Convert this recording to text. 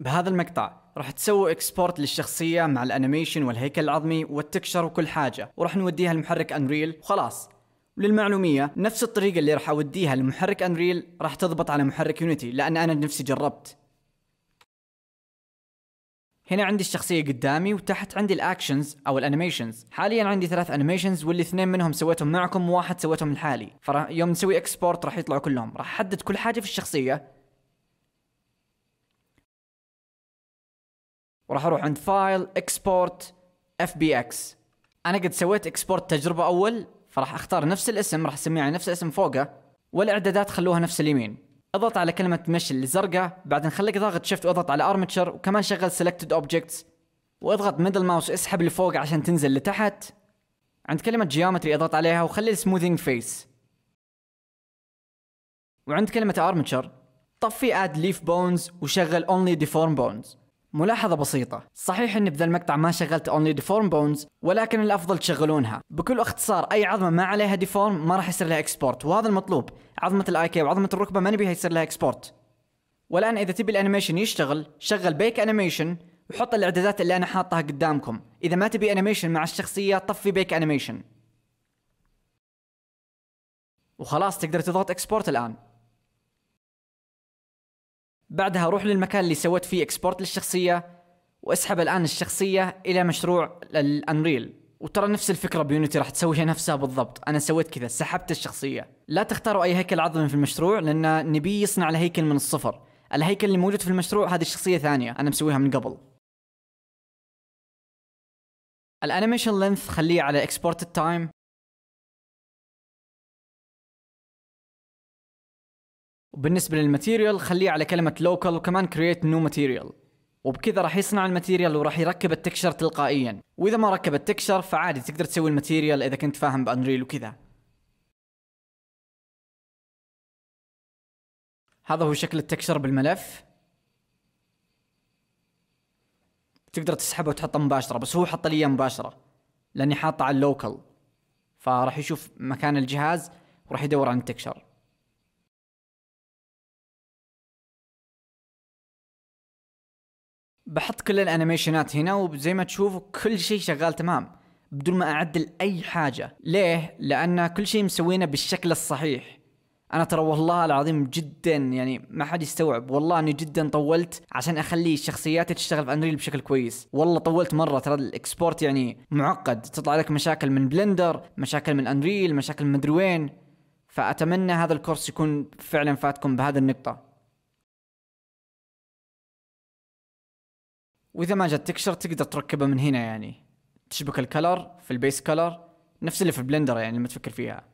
بهذا المقطع راح تسوي اكسبورت للشخصية مع الانيميشن والهيكل العظمي والتكشر وكل حاجة وراح نوديها لمحرك انريل وخلاص وللمعلومية نفس الطريقة اللي راح اوديها لمحرك انريل راح تضبط على محرك يونيتي لان انا نفسي جربت هنا عندي الشخصية قدامي وتحت عندي الاكشنز او الانيميشنز حاليا عندي ثلاث انيميشنز والاثنين منهم سويتهم معكم وواحد سويتهم لحالي فيوم نسوي اكسبورت راح يطلعوا كلهم راح احدد كل حاجة في الشخصية وراح اروح عند فايل اكسبورت اف بي اكس انا قد سويت اكسبورت تجربة اول فراح اختار نفس الاسم راح اسميه على نفس الاسم فوقه والاعدادات خلوها نفس اليمين اضغط على كلمة مشي الزرقاء بعدين خليك ضاغط شيفت واضغط على ارمتشر وكمان شغل سيلكتد اوبجكتس واضغط ميدل ماوس اسحب لفوق عشان تنزل لتحت عند كلمة جيومتري اضغط عليها وخلي السموثينج فيس وعند كلمة ارمتشر طفي اد ليف بونز وشغل اونلي ديفورم بونز ملاحظة بسيطة صحيح اني بذا المقطع ما شغلت Only Deform Bones ولكن الافضل تشغلونها بكل اختصار اي عظمة ما عليها Deform ما راح يصير لها اكسبورت وهذا المطلوب عظمة الاي كي وعظمة الركبة ما نبيها يصير لها اكسبورت والان اذا تبي الانيميشن يشتغل شغل بيك انيميشن وحط الاعدادات اللي انا حاطها قدامكم اذا ما تبي انيميشن مع الشخصية طفي بيك انيميشن وخلاص تقدر تضغط اكسبورت الان بعدها روح للمكان اللي سويت فيه اكسبورت للشخصيه واسحب الان الشخصيه الى مشروع الانريل وترى نفس الفكره بيونيتي راح تسويها نفسها بالضبط انا سويت كذا سحبت الشخصيه لا تختاروا اي هيكل عظمي في المشروع لان نبي يصنع الهيكل من الصفر الهيكل اللي موجود في المشروع هذه الشخصيه ثانيه انا مسويها من قبل الانيميشن لينث خليه على اكسبورت تايم وبالنسبه للماتيريال خليه على كلمه لوكال وكمان كرييت نيو ماتيريال وبكذا راح يصنع الماتيريال وراح يركب التكشر تلقائيا واذا ما ركب التكشر فعادي تقدر تسوي الماتيريال اذا كنت فاهم بانريل وكذا هذا هو شكل التكشر بالملف تقدر تسحبه وتحطه مباشرة بس هو حط لي اياه مباشرة لاني حاطه على اللوكل فراح يشوف مكان الجهاز وراح يدور عن التكشر بحط كل الانيميشنات هنا وزي ما تشوفوا كل شيء شغال تمام بدون ما اعدل اي حاجة ليه؟ لان كل شيء مسوينه بالشكل الصحيح انا ترى والله العظيم جدا يعني ما حد يستوعب والله اني جدا طولت عشان اخلي شخصياتي تشتغل في انريل بشكل كويس والله طولت مره ترى الاكسبورت يعني معقد تطلع لك مشاكل من بلندر مشاكل من انريل مشاكل من مدري وين فاتمنى هذا الكورس يكون فعلا فاتكم بهذه النقطه واذا ما جت تكشر تقدر تركبه من هنا يعني تشبك الكلر في البيس كلر نفس اللي في البلندر يعني لما تفكر فيها